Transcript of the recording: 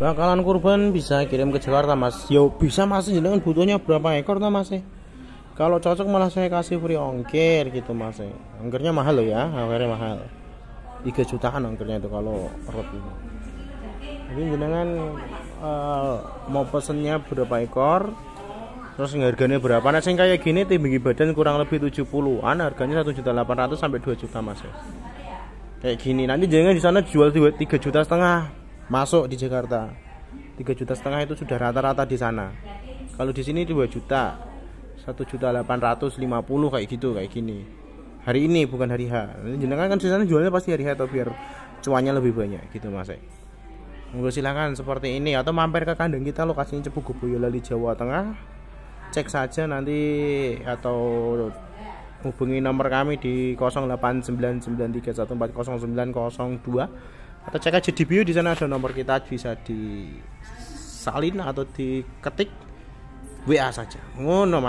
Bakalan kurban bisa kirim ke Jakarta mas Yo bisa mas jenengan butuhnya berapa ekor tuh mas eh? Kalau cocok malah saya kasih free ongkir gitu mas eh. Ongkirnya mahal loh ya Ongkirnya mahal 3 jutaan ongkirnya itu kalau roti. Jadi jenengan uh, mau pesennya berapa ekor terus harganya berapa nah yang kayak gini tinggi badan kurang lebih 70-an harganya 1.800 sampai 2 juta mas ya kayak gini nanti jangan di sana jual 3 juta setengah masuk di Jakarta 3 juta setengah itu sudah rata-rata di sana kalau di sini 2 juta satu juta puluh kayak gitu kayak gini hari ini bukan hari H jenengan kan di sana jualnya pasti hari H atau biar cuannya lebih banyak gitu mas Monggo silahkan seperti ini atau mampir ke kandang kita lokasinya Cepu Boyolali Jawa Tengah cek saja nanti atau hubungi nomor kami di 089931409002 atau cek aja di bio di sana ada nomor kita bisa disalin atau diketik WA saja ngono oh, mas